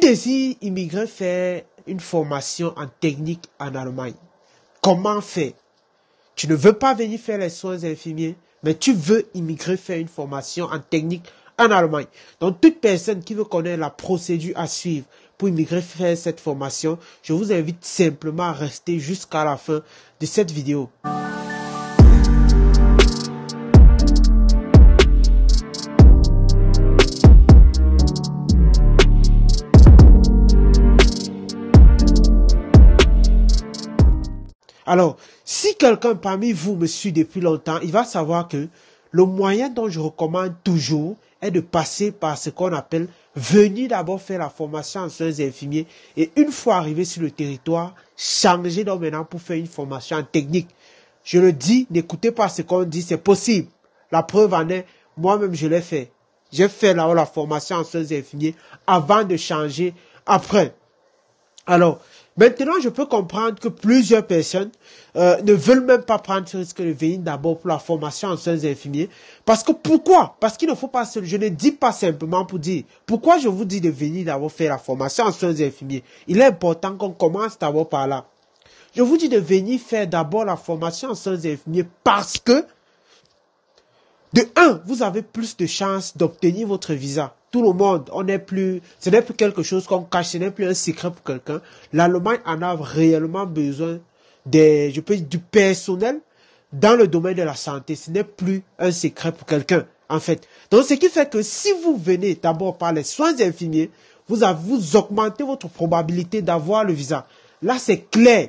Tu immigrer faire une formation en technique en Allemagne. Comment faire Tu ne veux pas venir faire les soins infirmiers, mais tu veux immigrer faire une formation en technique en Allemagne. Donc toute personne qui veut connaître la procédure à suivre pour immigrer faire cette formation, je vous invite simplement à rester jusqu'à la fin de cette vidéo. Alors, si quelqu'un parmi vous me suit depuis longtemps, il va savoir que le moyen dont je recommande toujours est de passer par ce qu'on appelle venir d'abord faire la formation en soins infirmiers et une fois arrivé sur le territoire, changer d'homme maintenant pour faire une formation en technique. Je le dis, n'écoutez pas ce qu'on dit, c'est possible. La preuve en est, moi-même je l'ai fait. J'ai fait là-haut la formation en soins infirmiers avant de changer après. Alors, Maintenant, je peux comprendre que plusieurs personnes euh, ne veulent même pas prendre ce risque de venir d'abord pour la formation en soins infirmiers. Parce que pourquoi Parce qu'il ne faut pas... Je ne dis pas simplement pour dire... Pourquoi je vous dis de venir d'abord faire la formation en soins infirmiers Il est important qu'on commence d'abord par là. Je vous dis de venir faire d'abord la formation en soins infirmiers parce que de un, vous avez plus de chances d'obtenir votre visa. Tout le monde, on n'est plus, ce n'est plus quelque chose qu'on cache, ce n'est plus un secret pour quelqu'un. L'Allemagne en a réellement besoin des, je peux dire, du personnel dans le domaine de la santé. Ce n'est plus un secret pour quelqu'un, en fait. Donc, ce qui fait que si vous venez d'abord par les soins infirmiers, vous augmentez votre probabilité d'avoir le visa. Là, c'est clair.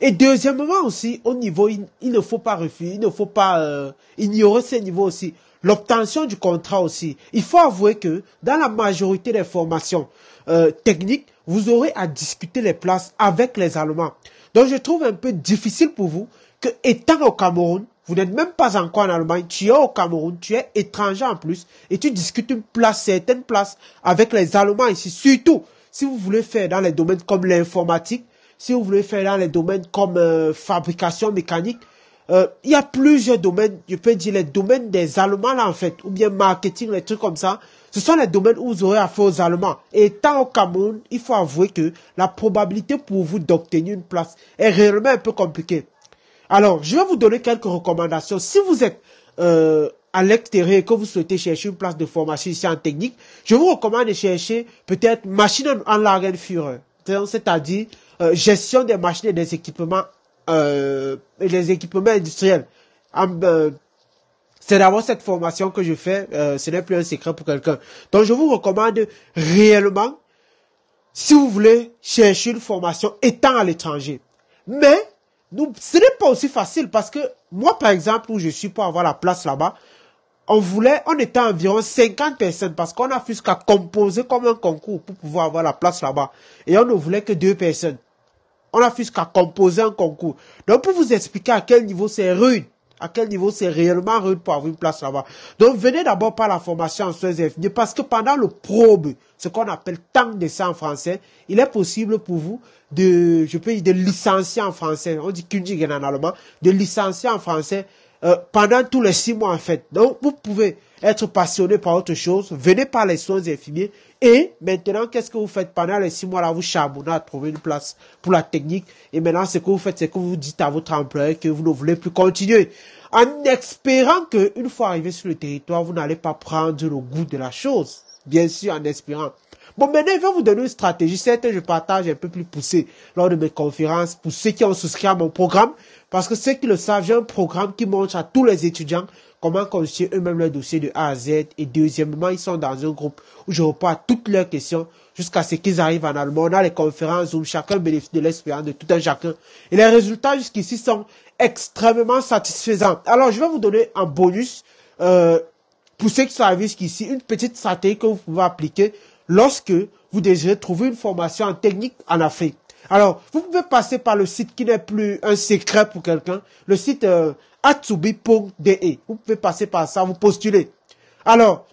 Et deuxièmement aussi, au niveau, il, ne faut pas refuser, il ne faut pas euh, ignorer ces niveaux aussi. L'obtention du contrat aussi. Il faut avouer que dans la majorité des formations euh, techniques, vous aurez à discuter les places avec les Allemands. Donc je trouve un peu difficile pour vous que étant au Cameroun, vous n'êtes même pas encore en Allemagne, tu es au Cameroun, tu es étranger en plus, et tu discutes une place, certaines places avec les Allemands ici, surtout si vous voulez faire dans les domaines comme l'informatique, si vous voulez faire dans les domaines comme euh, fabrication mécanique, euh, il y a plusieurs domaines, je peux dire les domaines des Allemands là en fait, ou bien marketing, les trucs comme ça. Ce sont les domaines où vous aurez affaire aux Allemands. Et tant au Cameroun, il faut avouer que la probabilité pour vous d'obtenir une place est réellement un peu compliquée. Alors, je vais vous donner quelques recommandations. Si vous êtes euh, à l'extérieur et que vous souhaitez chercher une place de formation ici en technique, je vous recommande de chercher peut-être machine en Lagenführer. C'est-à-dire euh, gestion des machines et des équipements, euh, et des équipements industriels. Euh, c'est d'avoir cette formation que je fais, euh, ce n'est plus un secret pour quelqu'un. Donc je vous recommande réellement, si vous voulez, chercher une formation étant à l'étranger. Mais nous, ce n'est pas aussi facile parce que moi, par exemple, où je suis pour avoir la place là-bas, on voulait, on était environ 50 personnes parce qu'on a jusqu'à composer comme un concours pour pouvoir avoir la place là-bas. Et on ne voulait que deux personnes. On a plus qu'à composer un concours. Donc, pour vous expliquer à quel niveau c'est rude, à quel niveau c'est réellement rude pour avoir une place là-bas. Donc, venez d'abord par la formation en soins infirmiers parce que pendant le probe, ce qu'on appelle tant de sang en français, il est possible pour vous de, je peux dire, de licencier en français. On dit qu'une en allemand, de licencier en français euh, pendant tous les six mois en fait. Donc vous pouvez être passionné par autre chose, venez par les soins infirmiers et maintenant qu'est-ce que vous faites pendant les six mois là vous charbonnez à trouver une place pour la technique et maintenant ce que vous faites c'est que vous dites à votre employeur que vous ne voulez plus continuer en espérant que une fois arrivé sur le territoire vous n'allez pas prendre le goût de la chose, bien sûr en espérant. Bon, maintenant, je vais vous donner une stratégie. Certains, je partage un peu plus poussée lors de mes conférences pour ceux qui ont souscrit à mon programme. Parce que ceux qui le savent, j'ai un programme qui montre à tous les étudiants comment construire eux-mêmes leur dossier de A à Z. Et deuxièmement, ils sont dans un groupe où je repars toutes leurs questions jusqu'à ce qu'ils arrivent en allemand. On a les conférences où chacun bénéficie de l'expérience de tout un chacun. Et les résultats jusqu'ici sont extrêmement satisfaisants. Alors, je vais vous donner un bonus, euh, pour ceux qui sont jusqu'ici, une petite stratégie que vous pouvez appliquer lorsque vous désirez trouver une formation en technique en Afrique. Alors, vous pouvez passer par le site qui n'est plus un secret pour quelqu'un, le site euh, atsubi.de. E. Vous pouvez passer par ça, vous postulez. Alors,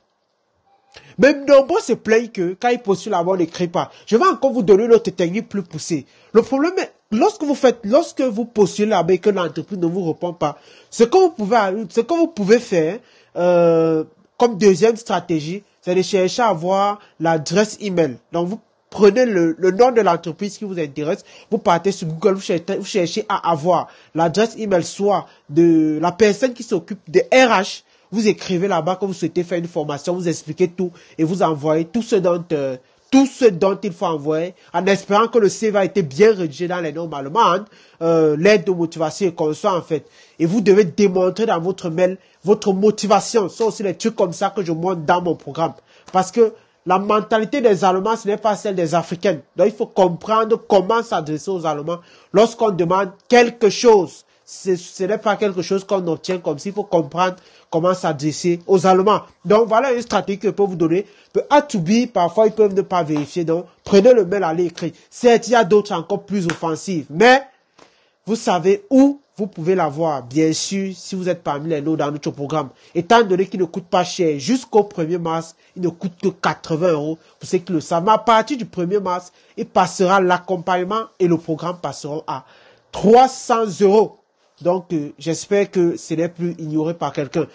même nombreux se plaignent que quand ils postulent avant, on n'écrit pas. Je vais encore vous donner une autre technique plus poussée. Le problème est, lorsque vous faites, lorsque vous postulez avec un entreprise que l'entreprise ne vous répond pas, ce que vous pouvez, ce que vous pouvez faire, euh, comme deuxième stratégie, c'est de chercher à avoir l'adresse email. Donc, vous prenez le, nom de l'entreprise qui vous intéresse, vous partez sur Google, vous cherchez, à avoir l'adresse email soit de la personne qui s'occupe de RH, vous écrivez là-bas comme vous souhaitez faire une formation, vous expliquez tout et vous envoyez tout ce dont euh, tout ce dont il faut envoyer, en espérant que le CV a été bien rédigé dans les normes allemandes, euh, l'aide de motivation et conçue en fait. Et vous devez démontrer dans votre mail votre motivation. sont aussi les trucs comme ça que je montre dans mon programme. Parce que la mentalité des Allemands, ce n'est pas celle des Africains. Donc, il faut comprendre comment s'adresser aux Allemands lorsqu'on demande quelque chose ce n'est pas quelque chose qu'on obtient comme s'il faut comprendre comment s'adresser aux Allemands. Donc voilà une stratégie que je vous donner. A to B, parfois ils peuvent ne pas vérifier. Donc prenez le mail, à l'écrit. Certes, il y a d'autres encore plus offensives, mais vous savez où vous pouvez l'avoir, bien sûr, si vous êtes parmi les nôtres dans notre programme. Étant donné qu'il ne coûte pas cher, jusqu'au 1er mars, il ne coûte que 80 euros, Vous savez que le savent. à partir du 1er mars, il passera l'accompagnement et le programme passeront à 300 euros. Donc, euh, j'espère que ce n'est plus ignoré par quelqu'un.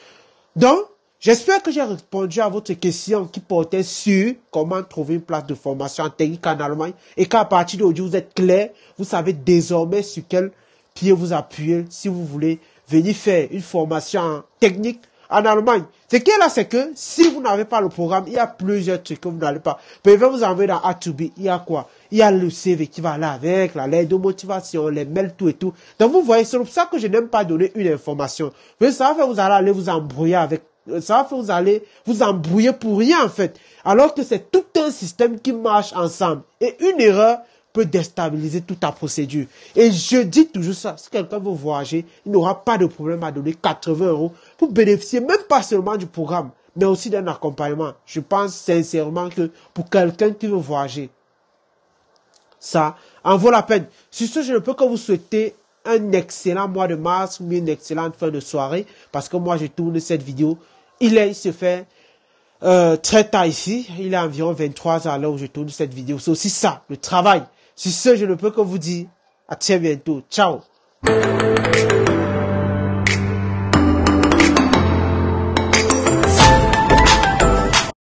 Donc, j'espère que j'ai répondu à votre question qui portait sur comment trouver une place de formation en technique en Allemagne et qu'à partir d'aujourd'hui, vous êtes clair, vous savez désormais sur quel pied vous appuyez si vous voulez venir faire une formation technique en Allemagne. Ce qui est là, c'est que si vous n'avez pas le programme, il y a plusieurs trucs que vous n'allez pas. Pouvez vous envoyer dans A2B, il y a quoi il y a le CV qui va là avec, la lettre de motivation, les mails, tout et tout. Donc vous voyez, c'est pour ça que je n'aime pas donner une information. Mais ça va vous allez vous embrouiller avec ça va faire vous allez vous embrouiller pour rien en fait. Alors que c'est tout un système qui marche ensemble. Et une erreur peut déstabiliser toute ta procédure. Et je dis toujours ça, si quelqu'un veut voyager, il n'aura pas de problème à donner 80 euros pour bénéficier même pas seulement du programme, mais aussi d'un accompagnement. Je pense sincèrement que pour quelqu'un qui veut voyager, ça en vaut la peine. Sur ce, je ne peux que vous souhaiter un excellent mois de mars ou une excellente fin de soirée parce que moi je tourne cette vidéo. Il est, il se fait euh, très tard ici. Il est environ 23 heures là où je tourne cette vidéo. C'est aussi ça, le travail. Sur ce, je ne peux que vous dire à très bientôt. Ciao.